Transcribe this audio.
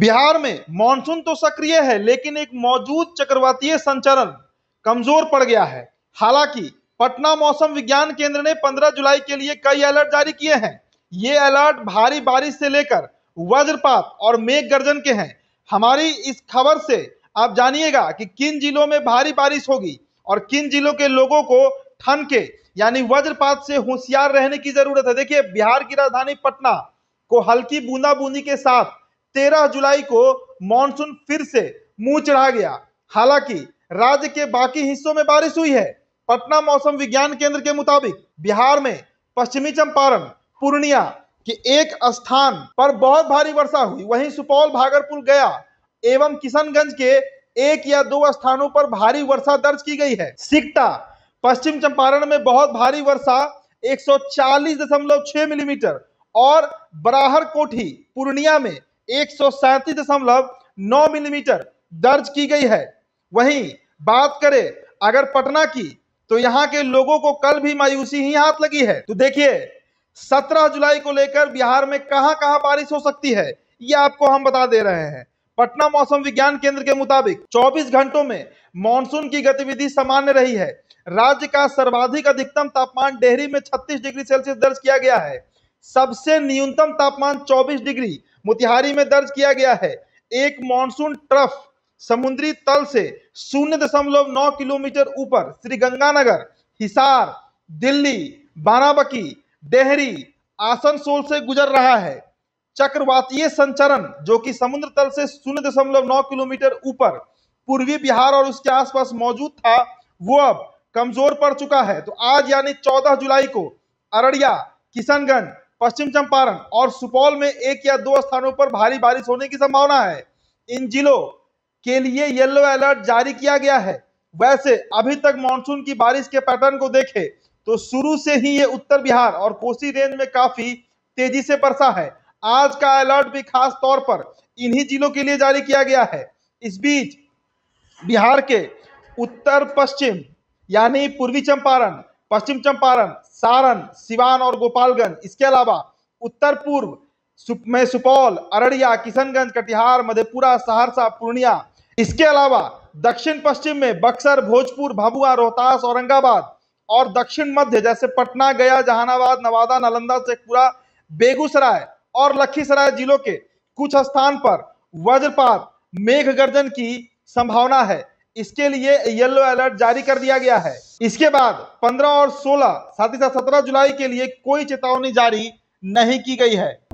बिहार में मानसून तो सक्रिय है लेकिन एक मौजूद चक्रवातीय संचरण कमजोर पड़ गया है हालांकि पटना मौसम विज्ञान केंद्र ने 15 जुलाई के लिए कई अलर्ट जारी किए हैं ये अलर्ट भारी बारिश से लेकर वज्रपात और मेघ गर्जन के हैं हमारी इस खबर से आप जानिएगा कि किन जिलों में भारी बारिश होगी और किन जिलों के लोगों को के यानी वज्रपात से होशियार रहने की जरूरत है देखिए बिहार की राजधानी पटना को हल्की बूंदाबूंदी के साथ तेरह जुलाई को मानसून फिर से मुंह चढ़ा गया हालांकि राज्य के बाकी हिस्सों में बारिश हुई है पटना मौसम विज्ञान केंद्र के मुताबिक बिहार में पश्चिमी चंपारण पूर्णिया के एक स्थान पर बहुत भारी वर्षा हुई वहीं सुपौल भागलपुर गया एवं किशनगंज के एक या दो स्थानों पर भारी वर्षा दर्ज की गई है सिकटा पश्चिम चंपारण में बहुत भारी वर्षा 140.6 मिलीमीटर और बराहर कोठी पूर्णिया में एक मिलीमीटर दर्ज की गई है वहीं बात करें अगर पटना की तो यहाँ के लोगों को कल भी मायूसी ही हाथ लगी है तो देखिए 17 जुलाई को लेकर बिहार में कहां कहां बारिश हो सकती है ये आपको हम बता दे रहे हैं पटना मौसम विज्ञान केंद्र के मुताबिक 24 घंटों में मानसून की गतिविधि सामान्य रही है राज्य का सर्वाधिक अधिकतम तापमान डेहरी में छत्तीस डिग्री सेल्सियस दर्ज किया गया है सबसे न्यूनतम तापमान 24 डिग्री मोतिहारी में दर्ज किया गया है एक मानसून ट्रफ समुद्री तल से शून्य दशमलव नौ किलोमीटर ऊपर श्रीगंगानगर हिसार दिल्ली बाराबकी डेहरी आसनसोल से गुजर रहा है चक्रवातीय संचरण जो कि समुद्र तल से शून्य दशमलव नौ किलोमीटर ऊपर पूर्वी बिहार और उसके आसपास मौजूद था वो अब कमजोर पड़ चुका है तो आज यानी 14 जुलाई को अररिया किशनगंज पश्चिम चंपारण और सुपौल में एक या दो स्थानों पर भारी बारिश होने की संभावना है इन जिलों के लिए येलो अलर्ट जारी किया गया है वैसे अभी तक मानसून की बारिश के पैटर्न को देखें तो शुरू से ही ये उत्तर बिहार और कोसी रेंज में काफी तेजी से बरसा है आज का अलर्ट भी खास तौर पर इन्हीं जिलों के लिए जारी किया गया है इस बीच बिहार के उत्तर पश्चिम यानी पूर्वी चंपारण पश्चिम चंपारण सारण सिवान और गोपालगंज इसके अलावा उत्तर पूर्व में सुपौल अररिया किशनगंज कटिहार मधेपुरा सहरसा पूर्णिया इसके अलावा दक्षिण पश्चिम में बक्सर भोजपुर भाबुआ रोहतास औरंगाबाद और दक्षिण मध्य जैसे पटना गया जहानाबाद नवादा नालंदा शेखपुरा बेगूसराय और लखीसराय जिलों के कुछ स्थान पर वज्रपात मेघ गर्जन की संभावना है इसके लिए येलो अलर्ट जारी कर दिया गया है इसके बाद 15 और 16 साथ ही साथ 17 जुलाई के लिए कोई चेतावनी जारी नहीं की गई है